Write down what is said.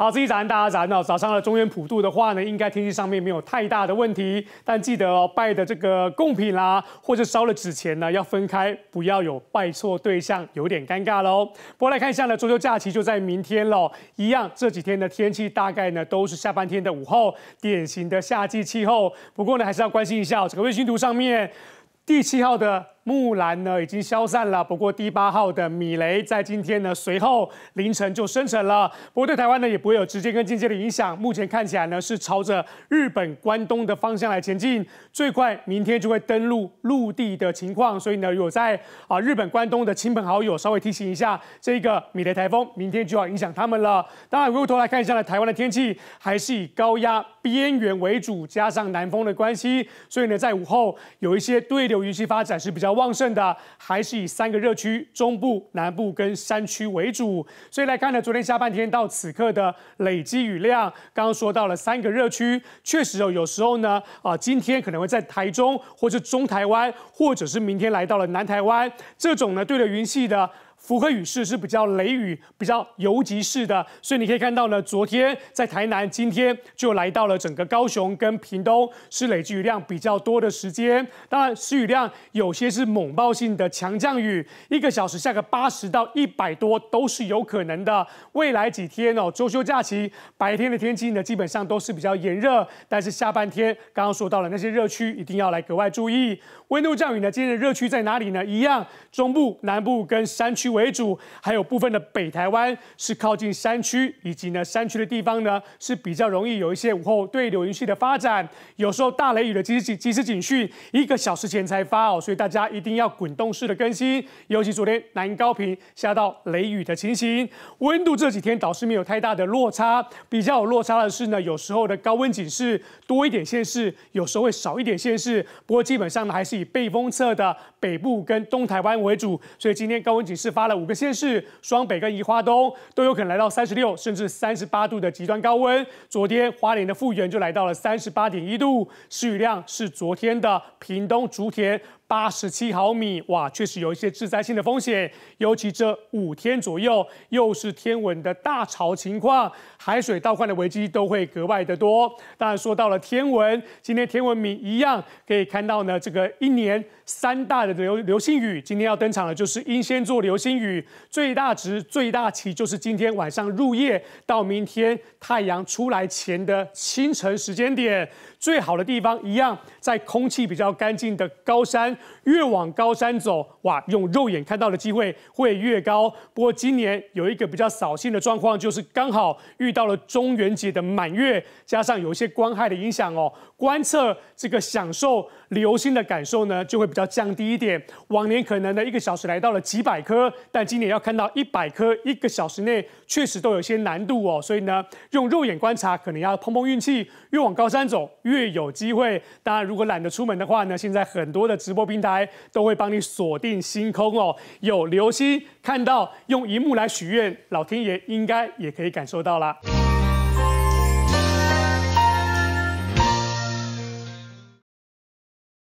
好，这一站大家早上好。早上的中原普渡的话呢，应该天气上面没有太大的问题，但记得哦，拜的这个贡品啦，或者烧了纸钱呢，要分开，不要有拜错对象，有点尴尬喽。不过来看一下呢，中秋假期就在明天喽，一样这几天的天气大概呢都是下半天的午后，典型的夏季气候。不过呢，还是要关心一下这个卫星图上面第七号的。木兰呢已经消散了，不过第八号的米雷在今天呢随后凌晨就生成了，不过对台湾呢也不会有直接跟间接的影响。目前看起来呢是朝着日本关东的方向来前进，最快明天就会登陆陆地的情况。所以呢，有在啊日本关东的亲朋好友稍微提醒一下，这个米雷台风明天就要影响他们了。当然回过头来看一下呢，台湾的天气还是以高压边缘为主，加上南风的关系，所以呢在午后有一些对流云系发展是比较。旺盛的还是以三个热区，中部、南部跟山区为主，所以来看呢，昨天下半天到此刻的累积雨量，刚刚说到了三个热区，确实哦，有时候呢，啊，今天可能会在台中，或是中台湾，或者是明天来到了南台湾，这种呢，对着云系的。符合雨势是比较雷雨、比较游击式的，所以你可以看到呢，昨天在台南，今天就来到了整个高雄跟屏东，是累积雨量比较多的时间。当然，湿雨量有些是猛暴性的强降雨，一个小时下个八十到一百多都是有可能的。未来几天哦，周休假期白天的天气呢，基本上都是比较炎热，但是下半天刚刚说到了那些热区，一定要来格外注意。温度降雨呢，今天的热区在哪里呢？一样，中部、南部跟山区。为主，还有部分的北台湾是靠近山区，以及呢山区的地方呢是比较容易有一些午后对流云系的发展。有时候大雷雨的及警及时警讯一个小时前才发哦，所以大家一定要滚动式的更新。尤其昨天南高平下到雷雨的情形，温度这几天倒是没有太大的落差，比较有落差的是呢有时候的高温警示多一点现势，有时候会少一点现势。不过基本上呢还是以背风侧的北部跟东台湾为主，所以今天高温警示发。了五个县市，双北跟宜花东都有可能来到三十六甚至三十八度的极端高温。昨天花莲的富源就来到了三十八点一度，市雨量是昨天的屏东竹田。八十七毫米，哇，确实有一些致灾性的风险，尤其这五天左右又是天文的大潮情况，海水倒灌的危机都会格外的多。当然，说到了天文，今天天文迷一样可以看到呢，这个一年三大的流流星雨，今天要登场的就是英仙座流星雨，最大值、最大期就是今天晚上入夜到明天太阳出来前的清晨时间点，最好的地方一样在空气比较干净的高山。越往高山走，哇，用肉眼看到的机会会越高。不过今年有一个比较扫兴的状况，就是刚好遇到了中元节的满月，加上有一些光害的影响哦，观测这个享受流星的感受呢，就会比较降低一点。往年可能呢，一个小时来到了几百颗，但今年要看到一百颗，一个小时内确实都有些难度哦。所以呢，用肉眼观察可能要碰碰运气，越往高山走越有机会。当然，如果懒得出门的话呢，现在很多的直播。平台都会帮你锁定星空哦，有流星看到，用荧幕来许愿，老天爷应该也可以感受到啦。